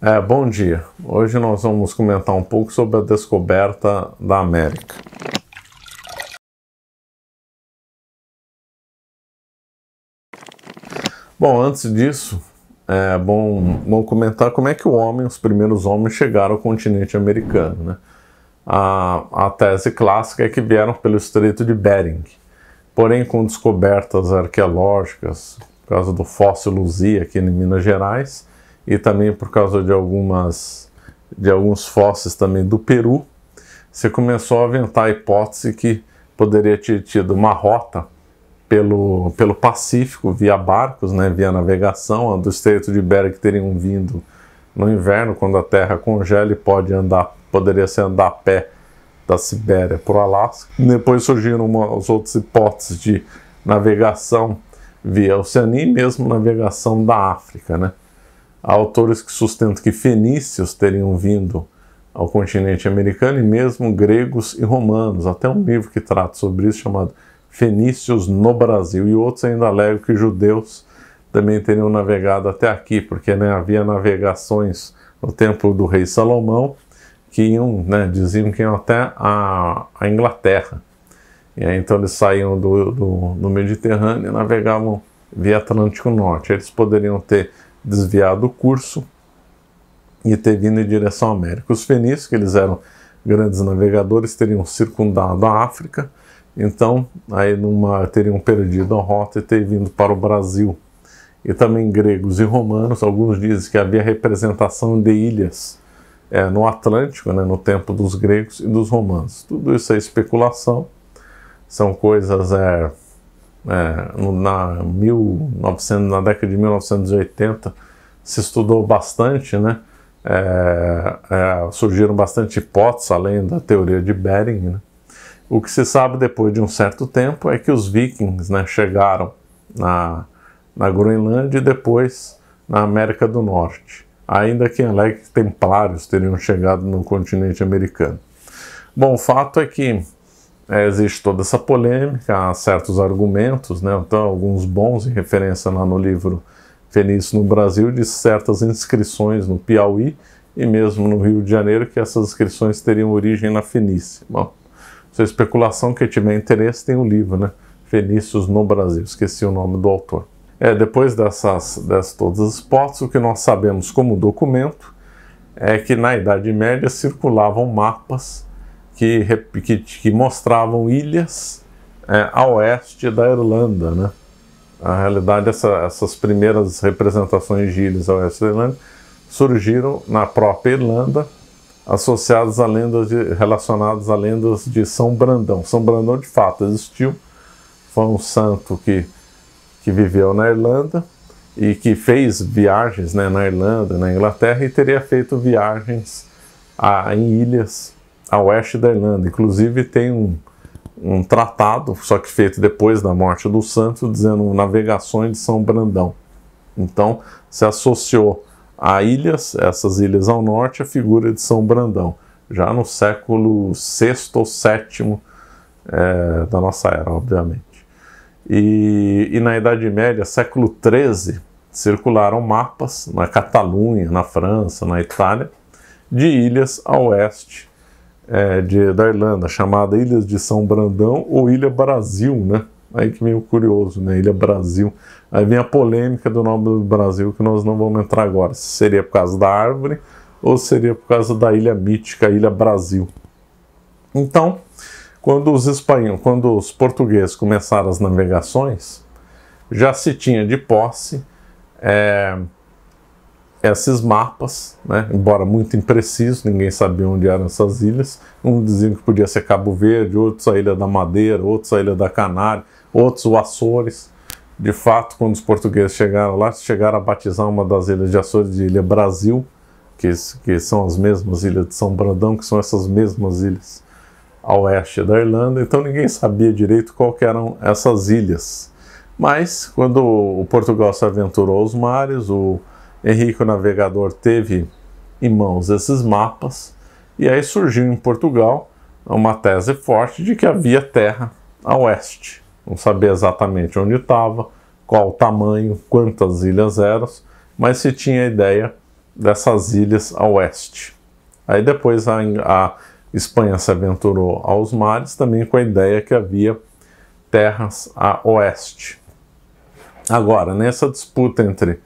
É, bom dia. Hoje nós vamos comentar um pouco sobre a descoberta da América. Bom, antes disso, é bom, bom comentar como é que o homem, os primeiros homens, chegaram ao continente americano. Né? A, a tese clássica é que vieram pelo Estreito de Bering. Porém, com descobertas arqueológicas, por causa do fóssil Luzia aqui em Minas Gerais, e também por causa de algumas de alguns fósseis também do Peru, você começou a aventar a hipótese que poderia ter tido uma rota pelo, pelo Pacífico via barcos, né, via navegação, do Estreito de Bering teriam vindo no inverno, quando a Terra congela e pode andar, poderia ser andar a pé da Sibéria para o Alasca. Depois surgiram as outras hipóteses de navegação via Oceania e mesmo navegação da África, né? Há autores que sustentam que fenícios teriam vindo ao continente americano e mesmo gregos e romanos. Até um livro que trata sobre isso chamado Fenícios no Brasil. E outros ainda alegam que judeus também teriam navegado até aqui, porque né, havia navegações no tempo do rei Salomão que iam, né, diziam que iam até a, a Inglaterra. E aí então eles saíam do, do, do Mediterrâneo e navegavam via Atlântico Norte. Eles poderiam ter desviado do curso e ter vindo em direção à América. Os fenícios, que eles eram grandes navegadores, teriam circundado a África, então aí numa, teriam perdido a rota e ter vindo para o Brasil. E também gregos e romanos, alguns dizem que havia representação de ilhas é, no Atlântico, né, no tempo dos gregos e dos romanos. Tudo isso é especulação, são coisas é, é, na, 1900, na década de 1980 se estudou bastante, né? É, é, surgiram bastante hipóteses além da teoria de Bering. Né? O que se sabe depois de um certo tempo é que os vikings né, chegaram na, na Groenlândia e depois na América do Norte, ainda que alegre que templários teriam chegado no continente americano. Bom, o fato é que é, existe toda essa polêmica, há certos argumentos, né? então, alguns bons em referência lá no livro Fenício no Brasil, de certas inscrições no Piauí e mesmo no Rio de Janeiro, que essas inscrições teriam origem na Fenícia. Bom, sua é especulação, que tiver interesse, tem o um livro, né? Fenícios no Brasil, esqueci o nome do autor. É, depois dessas, dessas todas as fotos, o que nós sabemos como documento é que na Idade Média circulavam mapas que, que, que mostravam ilhas é, a oeste da Irlanda, né? Na realidade, essa, essas primeiras representações de ilhas a oeste da Irlanda surgiram na própria Irlanda, associadas a lendas de, relacionadas a lendas de São Brandão. São Brandão, de fato, existiu, foi um santo que, que viveu na Irlanda e que fez viagens né, na Irlanda, na Inglaterra, e teria feito viagens a, em ilhas a oeste da Irlanda. Inclusive tem um, um tratado, só que feito depois da morte do santo, dizendo navegações de São Brandão. Então se associou a ilhas, essas ilhas ao norte, a figura de São Brandão, já no século VI ou VII é, da nossa era, obviamente. E, e na Idade Média, século XIII, circularam mapas na Catalunha, na França, na Itália, de ilhas a oeste é, de, da Irlanda, chamada Ilhas de São Brandão ou Ilha Brasil, né? Aí que meio curioso, né? Ilha Brasil. Aí vem a polêmica do nome do Brasil, que nós não vamos entrar agora. Se seria por causa da árvore ou seria por causa da ilha mítica, Ilha Brasil. Então, quando os espanhóis, quando os portugueses começaram as navegações, já se tinha de posse é, esses mapas, né? embora muito imprecisos, ninguém sabia onde eram essas ilhas. Um diziam que podia ser Cabo Verde, outros a Ilha da Madeira, outros a Ilha da Canária, outros o Açores. De fato, quando os portugueses chegaram lá, chegaram a batizar uma das ilhas de Açores de Ilha Brasil, que, que são as mesmas ilhas de São Brandão, que são essas mesmas ilhas a oeste da Irlanda. Então ninguém sabia direito qual eram essas ilhas. Mas, quando o Portugal se aventurou aos mares, o Henrique o Navegador teve em mãos esses mapas e aí surgiu em Portugal uma tese forte de que havia terra a oeste. Não sabia exatamente onde estava, qual o tamanho, quantas ilhas eram, mas se tinha a ideia dessas ilhas a oeste. Aí depois a, a Espanha se aventurou aos mares também com a ideia que havia terras a oeste. Agora, nessa disputa entre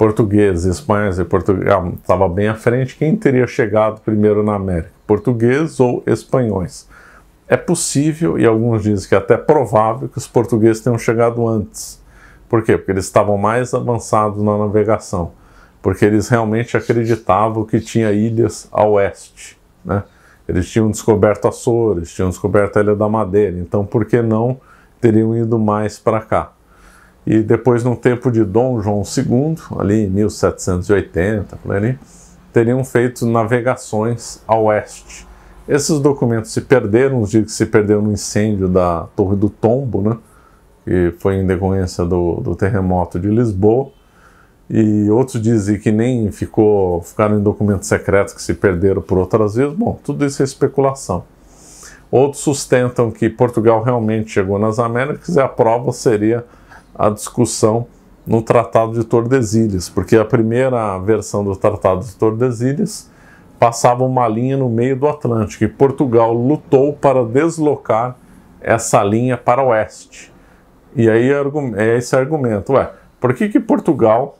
portugueses, espanhóis e Portugal estava ah, bem à frente. Quem teria chegado primeiro na América? Portugueses ou espanhóis? É possível, e alguns dizem que é até provável, que os portugueses tenham chegado antes. Por quê? Porque eles estavam mais avançados na navegação. Porque eles realmente acreditavam que tinha ilhas a oeste. Né? Eles tinham descoberto Açores, tinham descoberto a Ilha da Madeira. Então, por que não teriam ido mais para cá? E depois, no tempo de Dom João II, ali em 1780, por ali, teriam feito navegações a oeste. Esses documentos se perderam, os que se perdeu no incêndio da Torre do Tombo, né? que foi em decorrência do, do terremoto de Lisboa. E outros dizem que nem ficou, ficaram em documentos secretos que se perderam por outras vezes. Bom, tudo isso é especulação. Outros sustentam que Portugal realmente chegou nas Américas e a prova seria a discussão no Tratado de Tordesilhas, porque a primeira versão do Tratado de Tordesilhas passava uma linha no meio do Atlântico e Portugal lutou para deslocar essa linha para o oeste. E aí é esse argumento, ué, por que que Portugal,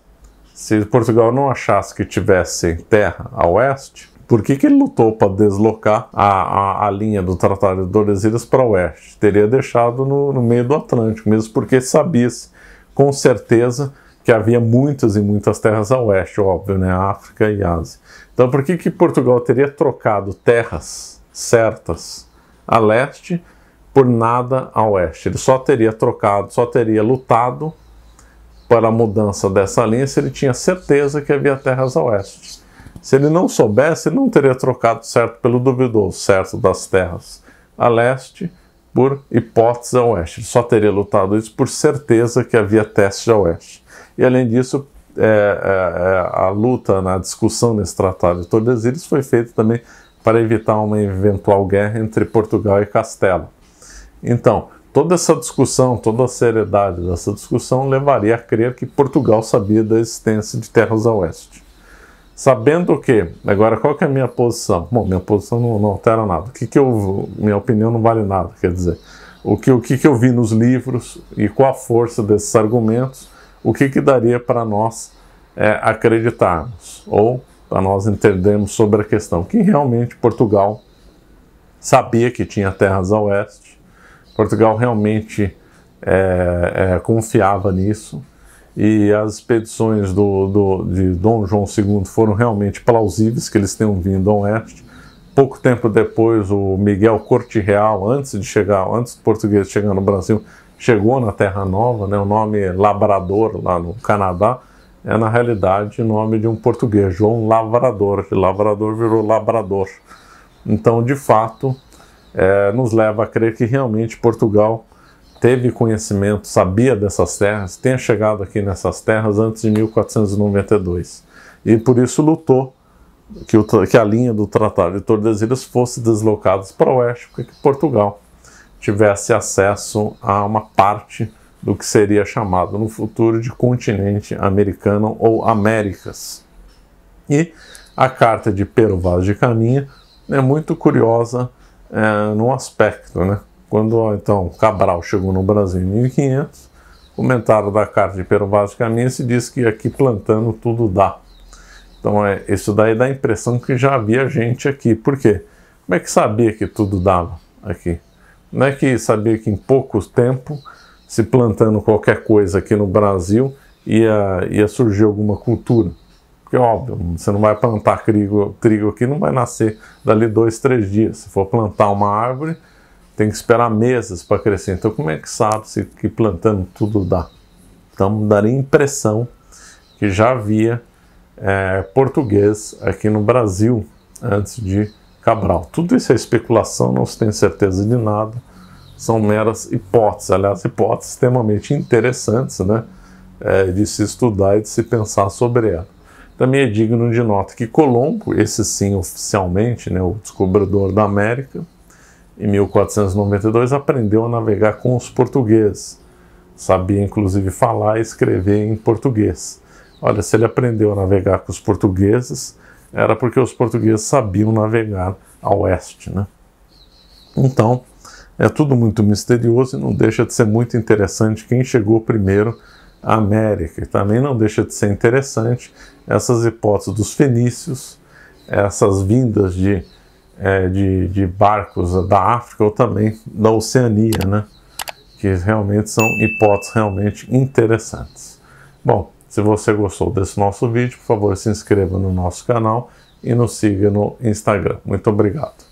se Portugal não achasse que tivesse terra a oeste, por que, que ele lutou para deslocar a, a, a, linha do Tratado de Tordesilhas para o oeste? Teria deixado no, no meio do Atlântico, mesmo porque sabia-se com certeza que havia muitas e muitas terras ao oeste, óbvio, né? África e Ásia. Então, por que, que Portugal teria trocado terras certas a leste por nada a oeste? Ele só teria trocado, só teria lutado para a mudança dessa linha se ele tinha certeza que havia terras a oeste. Se ele não soubesse, não teria trocado certo pelo duvidoso, certo das terras a leste por hipótese a oeste. Ele só teria lutado isso por certeza que havia teste a oeste. E além disso, é, é, é a luta na né, discussão nesse tratado de Tordesilhas foi feita também para evitar uma eventual guerra entre Portugal e Castela. Então, toda essa discussão, toda a seriedade dessa discussão levaria a crer que Portugal sabia da existência de terras a oeste. Sabendo o que, agora qual que é a minha posição? Bom, minha posição não, não altera nada. O que, que eu, minha opinião não vale nada, quer dizer. O que, o que, que eu vi nos livros e com a força desses argumentos, o que, que daria para nós é, acreditarmos ou para nós entendermos sobre a questão que realmente Portugal sabia que tinha terras a oeste, Portugal realmente é, é, confiava nisso, e as expedições do, do, de Dom João II foram realmente plausíveis, que eles tenham vindo ao oeste. Pouco tempo depois, o Miguel Corte Real, antes de chegar, antes do português chegar no Brasil, chegou na Terra Nova, né, o nome é Labrador, lá no Canadá, é na realidade o nome de um português, João Lavrador. Que Lavrador virou Labrador. Então, de fato, é, nos leva a crer que realmente Portugal teve conhecimento, sabia dessas terras, tenha chegado aqui nessas terras antes de 1492. E por isso lutou que, o, que a linha do Tratado de Tordesilhas fosse deslocada para o oeste, para que Portugal tivesse acesso a uma parte do que seria chamado no futuro de continente americano ou Américas. E a carta de Pero Vaz de Caminha é muito curiosa é, no aspecto, né? Quando então Cabral chegou no Brasil em 1500, comentário da carta de Pero Vaz de Caminha se diz que aqui plantando tudo dá. Então é, isso daí dá a impressão que já havia gente aqui. Por quê? Como é que sabia que tudo dava aqui? Não é que sabia que em pouco tempo, se plantando qualquer coisa aqui no Brasil, ia, ia surgir alguma cultura. Porque, óbvio, você não vai plantar trigo, trigo aqui, não vai nascer dali dois, três dias. Se for plantar uma árvore, tem que esperar meses para crescer. Então, como é que sabe se que plantando tudo dá? Então, daria a impressão que já havia é, português aqui no Brasil antes de Cabral. Tudo isso é especulação, não se tem certeza de nada, são meras hipóteses. Aliás, hipóteses extremamente interessantes né? É, de se estudar e de se pensar sobre ela. Também é digno de nota que Colombo, esse sim oficialmente, né, o descobridor da América, em 1492 aprendeu a navegar com os portugueses. Sabia inclusive falar e escrever em português. Olha, se ele aprendeu a navegar com os portugueses, era porque os portugueses sabiam navegar a oeste, né? Então, é tudo muito misterioso e não deixa de ser muito interessante quem chegou primeiro à América. E também não deixa de ser interessante essas hipóteses dos fenícios, essas vindas de é, de, de, barcos da África ou também da Oceania, né? Que realmente são hipóteses realmente interessantes. Bom, se você gostou desse nosso vídeo, por favor, se inscreva no nosso canal e nos siga no Instagram. Muito obrigado.